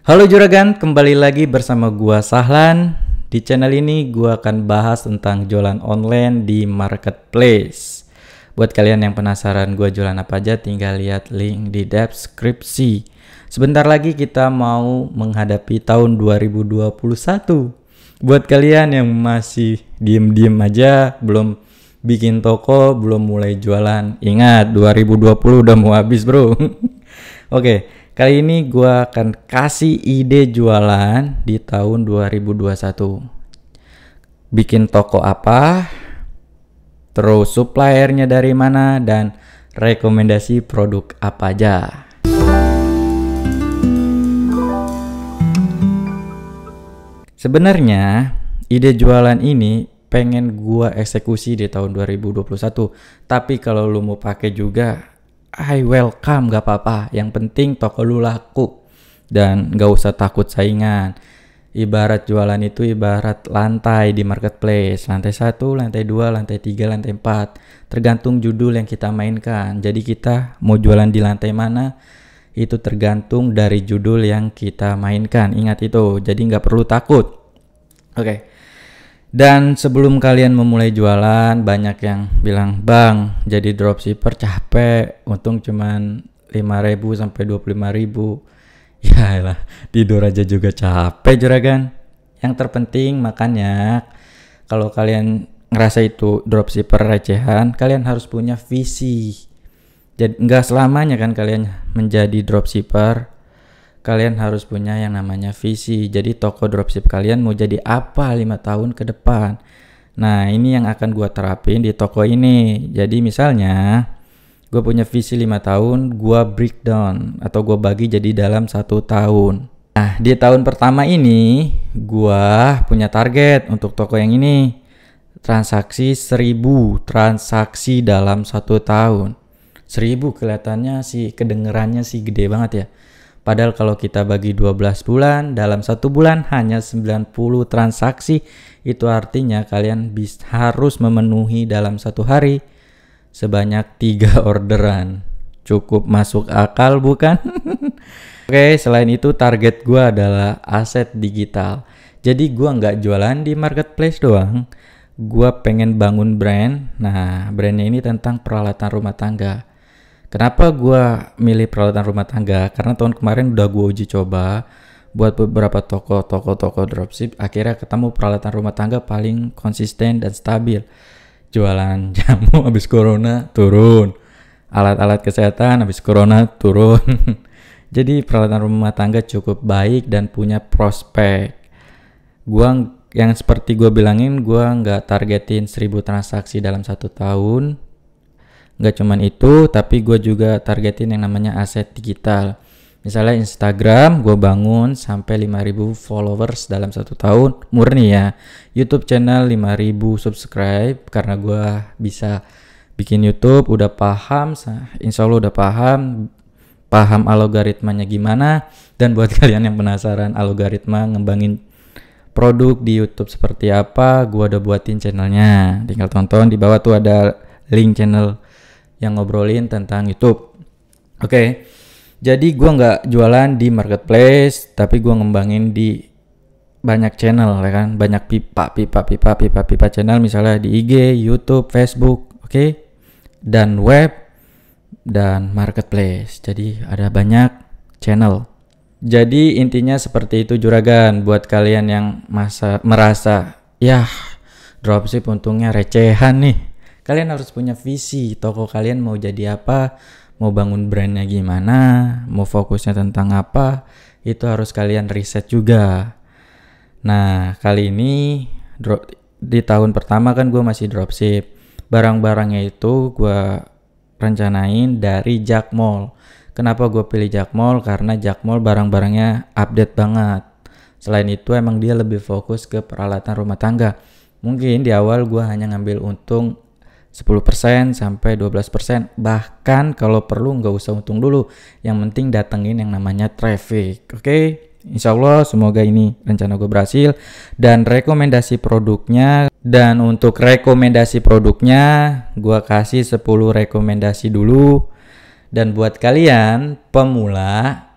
Halo Juragan, kembali lagi bersama gua Sahlan. Di channel ini gua akan bahas tentang jualan online di marketplace. Buat kalian yang penasaran gua jualan apa aja tinggal lihat link di deskripsi. Sebentar lagi kita mau menghadapi tahun 2021. Buat kalian yang masih diem-diem aja, belum bikin toko, belum mulai jualan, ingat 2020 udah mau habis, Bro. Oke. okay. Kali ini gue akan kasih ide jualan di tahun 2021. Bikin toko apa, terus suppliernya dari mana, dan rekomendasi produk apa aja. Sebenarnya ide jualan ini pengen gua eksekusi di tahun 2021, tapi kalau lu mau pakai juga I welcome gak apa-apa yang penting toko lu laku dan gak usah takut saingan ibarat jualan itu ibarat lantai di marketplace lantai satu lantai dua lantai tiga lantai empat tergantung judul yang kita mainkan jadi kita mau jualan di lantai mana itu tergantung dari judul yang kita mainkan ingat itu jadi nggak perlu takut oke okay. Dan sebelum kalian memulai jualan, banyak yang bilang, "Bang, jadi dropshipper capek, untung cuman 5.000 sampai 25.000." Ya lah tidur aja juga capek, juragan. Yang terpenting makanya kalau kalian ngerasa itu dropshipper recehan, kalian harus punya visi. Jadi enggak selamanya kan kalian menjadi dropshipper, kalian harus punya yang namanya visi. Jadi toko dropship kalian mau jadi apa 5 tahun ke depan. Nah, ini yang akan gue terapin di toko ini. Jadi misalnya gue punya visi 5 tahun, gue breakdown atau gue bagi jadi dalam satu tahun. Nah, di tahun pertama ini gue punya target untuk toko yang ini. Transaksi 1000 transaksi dalam satu tahun. 1000 kelihatannya sih kedengerannya sih gede banget ya. Padahal kalau kita bagi 12 bulan, dalam satu bulan hanya 90 transaksi. Itu artinya kalian bis, harus memenuhi dalam satu hari sebanyak tiga orderan. Cukup masuk akal bukan? Oke, selain itu target gue adalah aset digital. Jadi gue nggak jualan di marketplace doang. Gue pengen bangun brand. Nah, brandnya ini tentang peralatan rumah tangga Kenapa gue milih peralatan rumah tangga? Karena tahun kemarin udah gue uji coba buat beberapa toko, toko, toko dropship. Akhirnya ketemu peralatan rumah tangga paling konsisten dan stabil. Jualan jamu abis corona turun. Alat-alat kesehatan abis corona turun. Jadi peralatan rumah tangga cukup baik dan punya prospek. Gua yang seperti gue bilangin, gue nggak targetin 1000 transaksi dalam satu tahun, nggak cuman itu, tapi gue juga targetin yang namanya aset digital. Misalnya Instagram, gue bangun sampai 5000 followers dalam satu tahun, murni ya. YouTube channel 5000 subscribe, karena gue bisa bikin YouTube, udah paham, insya Allah udah paham, paham algoritmanya gimana. Dan buat kalian yang penasaran algoritma ngembangin produk di YouTube seperti apa, gue udah buatin channelnya. Tinggal tonton, di bawah tuh ada link channel yang ngobrolin tentang YouTube. Oke. Okay. Jadi gue nggak jualan di marketplace, tapi gue ngembangin di banyak channel ya kan, banyak pipa pipa pipa pipa pipa channel misalnya di IG, YouTube, Facebook, oke? Okay? Dan web dan marketplace. Jadi ada banyak channel. Jadi intinya seperti itu juragan buat kalian yang masa merasa yah dropship untungnya recehan nih Kalian harus punya visi toko kalian mau jadi apa, mau bangun brandnya gimana, mau fokusnya tentang apa, itu harus kalian riset juga. Nah, kali ini di tahun pertama kan gue masih dropship. Barang-barangnya itu gue rencanain dari Jack Mall Kenapa gue pilih Jack Mall Karena Jack Mall barang-barangnya update banget. Selain itu emang dia lebih fokus ke peralatan rumah tangga. Mungkin di awal gue hanya ngambil untung 10% sampai 12%. Bahkan kalau perlu nggak usah untung dulu. Yang penting datengin yang namanya traffic. Oke. Okay? Insya Allah semoga ini rencana gue berhasil dan rekomendasi produknya dan untuk rekomendasi produknya gue kasih 10 rekomendasi dulu dan buat kalian pemula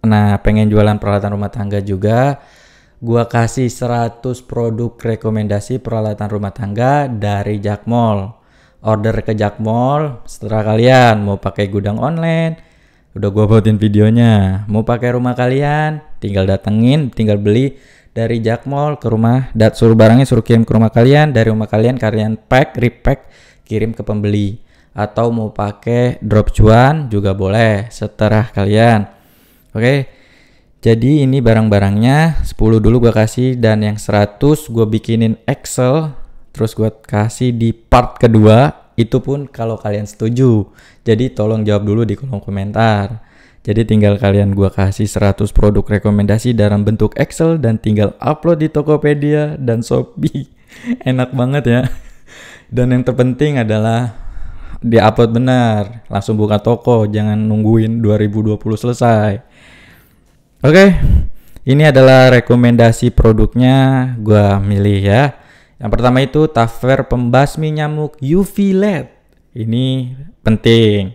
nah pengen jualan peralatan rumah tangga juga gua kasih 100 produk rekomendasi peralatan rumah tangga dari Jack Mall. Order ke Jack Mall, setelah kalian mau pakai gudang online, udah gua buatin videonya. Mau pakai rumah kalian, tinggal datengin, tinggal beli dari Jack Mall ke rumah, dat suruh barangnya suruh kirim ke rumah kalian, dari rumah kalian kalian pack, repack, kirim ke pembeli. Atau mau pakai drop cuan juga boleh seterah kalian. Oke. Okay? Jadi ini barang-barangnya 10 dulu gue kasih dan yang 100 gue bikinin Excel terus gue kasih di part kedua itu pun kalau kalian setuju. Jadi tolong jawab dulu di kolom komentar. Jadi tinggal kalian gue kasih 100 produk rekomendasi dalam bentuk Excel dan tinggal upload di Tokopedia dan Shopee. Enak banget ya. Dan yang terpenting adalah di upload benar, langsung buka toko, jangan nungguin 2020 selesai. Oke, okay, ini adalah rekomendasi produknya gua milih ya. Yang pertama itu Taffer pembasmi nyamuk UV LED. Ini penting.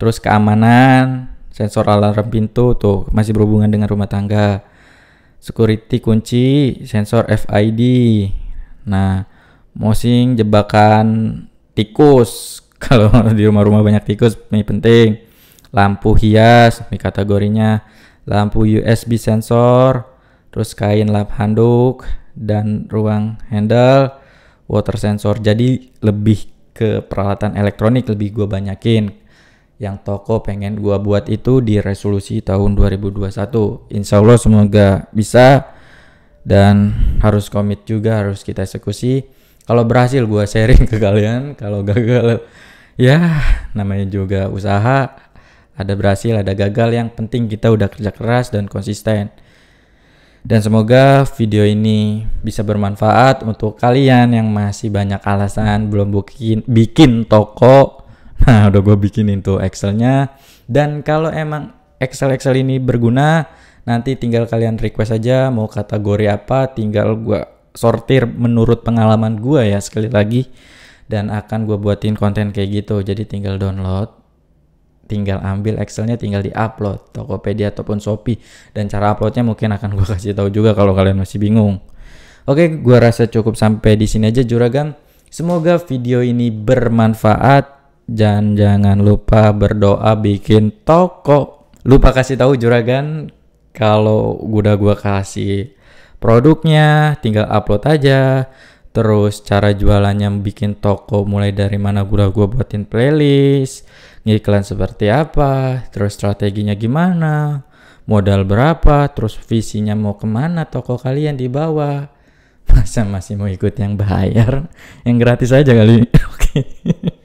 Terus keamanan, sensor alarm pintu tuh masih berhubungan dengan rumah tangga. Security kunci, sensor FID. Nah, mousing jebakan tikus. Kalau di rumah-rumah banyak tikus, ini penting. Lampu hias, ini kategorinya lampu USB sensor, terus kain lap handuk dan ruang handle, water sensor. Jadi lebih ke peralatan elektronik lebih gue banyakin. Yang toko pengen gue buat itu di resolusi tahun 2021. Insya Allah semoga bisa dan harus komit juga harus kita eksekusi. Kalau berhasil gue sharing ke kalian, kalau gagal ya namanya juga usaha ada berhasil, ada gagal. Yang penting kita udah kerja keras dan konsisten. Dan semoga video ini bisa bermanfaat untuk kalian yang masih banyak alasan belum bikin bikin toko. Nah, udah gue bikinin tuh Excelnya. Dan kalau emang Excel Excel ini berguna, nanti tinggal kalian request aja mau kategori apa, tinggal gue sortir menurut pengalaman gue ya sekali lagi. Dan akan gue buatin konten kayak gitu, jadi tinggal download tinggal ambil Excelnya tinggal di upload Tokopedia ataupun Shopee dan cara uploadnya mungkin akan gue kasih tahu juga kalau kalian masih bingung oke gue rasa cukup sampai di sini aja juragan semoga video ini bermanfaat dan jangan lupa berdoa bikin toko lupa kasih tahu juragan kalau udah gue kasih produknya tinggal upload aja terus cara jualannya bikin toko mulai dari mana gue gua buatin playlist iklan seperti apa, terus strateginya gimana, modal berapa, terus visinya mau kemana toko kalian di bawah. Masa masih mau ikut yang bayar? Yang gratis aja kali. Oke.